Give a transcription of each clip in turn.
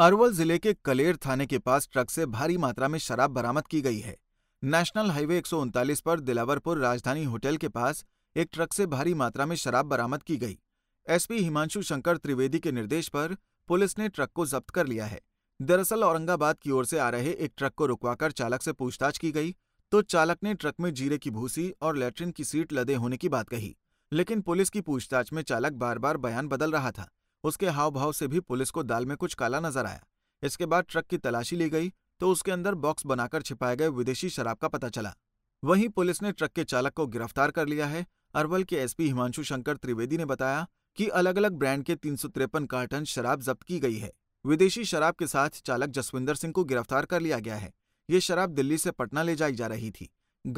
अरवल जिले के कलेर थाने के पास ट्रक से भारी मात्रा में शराब बरामद की गई है नेशनल हाईवे एक पर दिलावरपुर राजधानी होटल के पास एक ट्रक से भारी मात्रा में शराब बरामद की गई एसपी हिमांशु शंकर त्रिवेदी के निर्देश पर पुलिस ने ट्रक को जब्त कर लिया है दरअसल औरंगाबाद की ओर से आ रहे एक ट्रक को रुकवाकर चालक से पूछताछ की गई तो चालक ने ट्रक में जीरे की भूसी और लैटरिन की सीट लदे होने की बात कही लेकिन पुलिस की पूछताछ में चालक बार बार बयान बदल रहा था उसके हाव भाव से भी पुलिस को दाल में कुछ काला नजर आया इसके बाद ट्रक की तलाशी ली गई तो उसके अंदर बॉक्स बनाकर छिपाए गए विदेशी शराब का पता चला वहीं पुलिस ने ट्रक के चालक को गिरफ्तार कर लिया है अरवल के एसपी हिमांशु शंकर त्रिवेदी ने बताया कि अलग अलग ब्रांड के तीन कार्टन शराब जब्त की गई है विदेशी शराब के साथ चालक जसविंदर सिंह को गिरफ्तार कर लिया गया है ये शराब दिल्ली से पटना ले जाई जा रही थी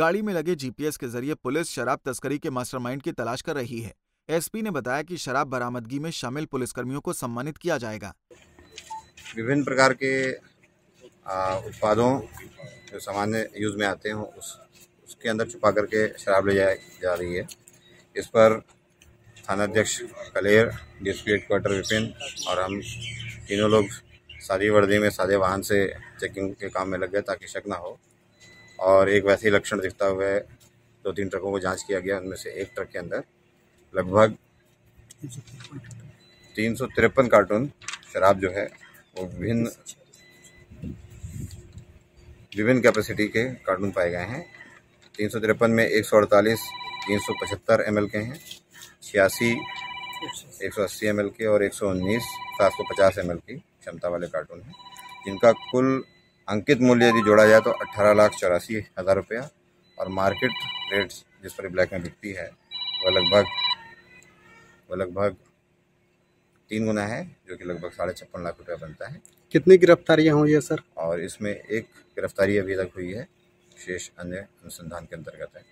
गाड़ी में लगे जीपीएस के जरिए पुलिस शराब तस्करी के मास्टरमाइंड की तलाश कर रही है एसपी ने बताया कि शराब बरामदगी में शामिल पुलिसकर्मियों को सम्मानित किया जाएगा विभिन्न प्रकार के उत्पादों जो सामान्य यूज में आते हैं उस उसके अंदर छुपा करके शराब ले जाए जा रही है इस पर थानाध्यक्ष कलेर पी हेडक्वार्टर विपिन और हम तीनों लोग सादी वर्दी में सादे वाहन से चेकिंग के काम में लग गए ताकि शक ना हो और एक वैसे ही लक्षण दिखता हुए दो तीन ट्रकों को जांच किया गया उनमें से एक ट्रक के अंदर लगभग तीन सौ तिरपन कार्टून शराब जो है वो विभिन्न विभिन्न कैपेसिटी के कार्टून पाए गए हैं तीन सौ तिरपन में एक सौ अड़तालीस तीन सौ पचहत्तर एम के हैं छियासी एक सौ अस्सी एम के और एक सौ उन्नीस सात सौ पचास एम की क्षमता वाले कार्टून हैं जिनका कुल अंकित मूल्य यदि जोड़ा जाए तो अट्ठारह लाख चौरासी हज़ार रुपया और मार्केट रेट्स जिस पर ब्लैक में बिकती है वह लगभग वो लगभग तीन गुना है जो कि लगभग साढ़े छप्पन लाख रुपया बनता है कितनी गिरफ्तारियां हुई है सर और इसमें एक गिरफ्तारी अभी तक हुई है शेष अन्य अनुसंधान के अंतर्गत है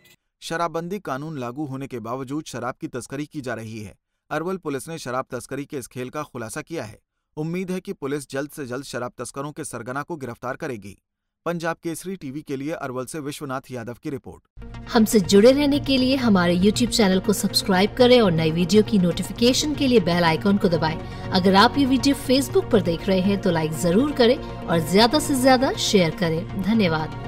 शराबबंदी कानून लागू होने के बावजूद शराब की तस्करी की जा रही है अरवल पुलिस ने शराब तस्करी के इस खेल का खुलासा किया है उम्मीद है कि पुलिस जल्द से जल्द शराब तस्करों के सरगना को गिरफ्तार करेगी पंजाब केसरी टीवी के लिए अरवल से विश्वनाथ यादव की रिपोर्ट हमसे जुड़े रहने के लिए हमारे YouTube चैनल को सब्सक्राइब करें और नई वीडियो की नोटिफिकेशन के लिए बेल आइकॉन को दबाएं। अगर आप ये वीडियो Facebook पर देख रहे हैं तो लाइक जरूर करें और ज्यादा से ज्यादा शेयर करें धन्यवाद